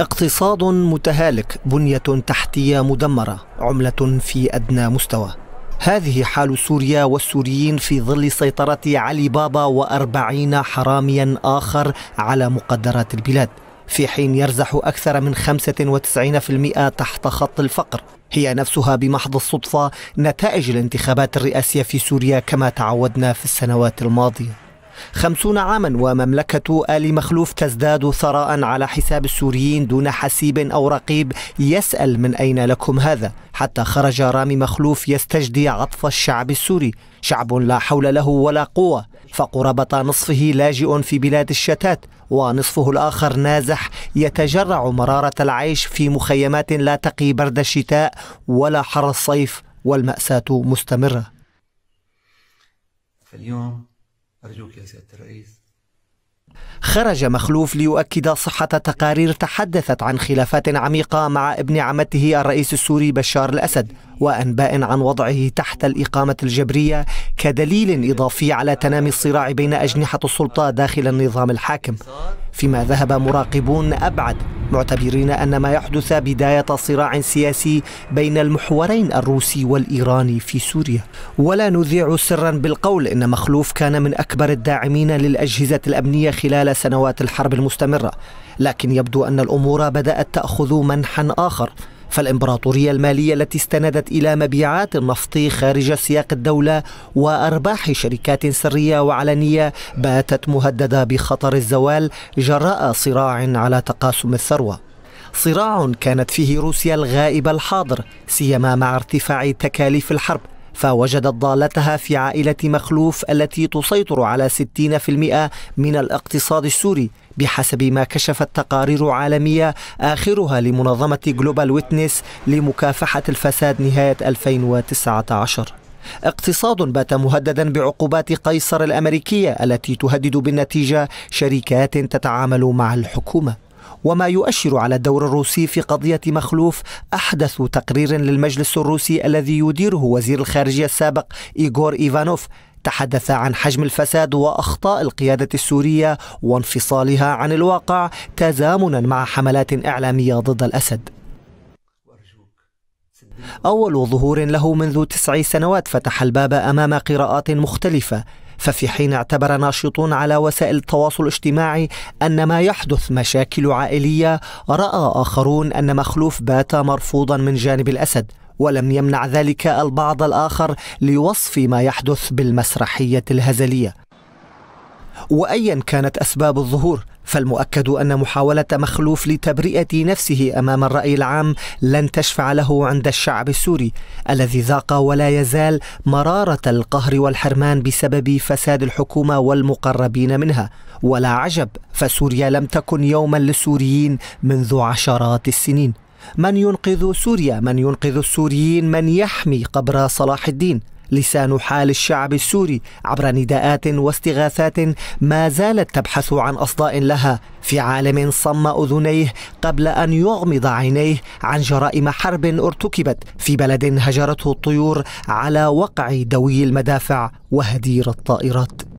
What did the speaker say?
اقتصاد متهالك بنية تحتية مدمرة عملة في أدنى مستوى هذه حال سوريا والسوريين في ظل سيطرة علي بابا وأربعين حراميا آخر على مقدرات البلاد في حين يرزح أكثر من 95% تحت خط الفقر هي نفسها بمحض الصدفة نتائج الانتخابات الرئاسية في سوريا كما تعودنا في السنوات الماضية خمسون عاما ومملكة آل مخلوف تزداد ثراء على حساب السوريين دون حسيب أو رقيب يسأل من أين لكم هذا حتى خرج رامي مخلوف يستجدي عطف الشعب السوري شعب لا حول له ولا قوة فقرابة نصفه لاجئ في بلاد الشتات ونصفه الآخر نازح يتجرع مرارة العيش في مخيمات لا تقي برد الشتاء ولا حر الصيف والمأساة مستمرة فاليوم أرجوك يا سيادة الرئيس خرج مخلوف ليؤكد صحة تقارير تحدثت عن خلافات عميقة مع ابن عمته الرئيس السوري بشار الأسد وأنباء عن وضعه تحت الإقامة الجبرية كدليل إضافي على تنامي الصراع بين أجنحة السلطة داخل النظام الحاكم فيما ذهب مراقبون أبعد معتبرين أن ما يحدث بداية صراع سياسي بين المحورين الروسي والإيراني في سوريا ولا نذيع سرا بالقول إن مخلوف كان من أكبر الداعمين للأجهزة الأمنية خلال سنوات الحرب المستمرة لكن يبدو أن الأمور بدأت تأخذ منحا آخر فالإمبراطورية المالية التي استندت إلى مبيعات النفط خارج سياق الدولة وأرباح شركات سرية وعلنية باتت مهددة بخطر الزوال جراء صراع على تقاسم الثروة صراع كانت فيه روسيا الغائبة الحاضر سيما مع ارتفاع تكاليف الحرب فوجدت ضالتها في عائلة مخلوف التي تسيطر على 60% من الاقتصاد السوري بحسب ما كشفت تقارير عالمية آخرها لمنظمة جلوبال ويتنس لمكافحة الفساد نهاية 2019 اقتصاد بات مهددا بعقوبات قيصر الامريكيه التي تهدد بالنتيجه شركات تتعامل مع الحكومه وما يؤشر على الدور الروسي في قضية مخلوف أحدث تقرير للمجلس الروسي الذي يديره وزير الخارجية السابق إيغور إيفانوف تحدث عن حجم الفساد واخطاء القياده السوريه وانفصالها عن الواقع تزامنا مع حملات اعلاميه ضد الاسد. اول ظهور له منذ تسع سنوات فتح الباب امام قراءات مختلفه ففي حين اعتبر ناشطون على وسائل التواصل الاجتماعي أن ما يحدث مشاكل عائلية رأى آخرون أن مخلوف بات مرفوضا من جانب الأسد ولم يمنع ذلك البعض الآخر لوصف ما يحدث بالمسرحية الهزلية وأيا كانت أسباب الظهور فالمؤكد أن محاولة مخلوف لتبرئة نفسه أمام الرأي العام لن تشفع له عند الشعب السوري الذي ذاق ولا يزال مرارة القهر والحرمان بسبب فساد الحكومة والمقربين منها ولا عجب فسوريا لم تكن يوما للسوريين منذ عشرات السنين من ينقذ سوريا من ينقذ السوريين من يحمي قبر صلاح الدين لسان حال الشعب السوري عبر نداءات واستغاثات ما زالت تبحث عن أصداء لها في عالم صم أذنيه قبل أن يغمض عينيه عن جرائم حرب ارتكبت في بلد هجرته الطيور على وقع دوي المدافع وهدير الطائرات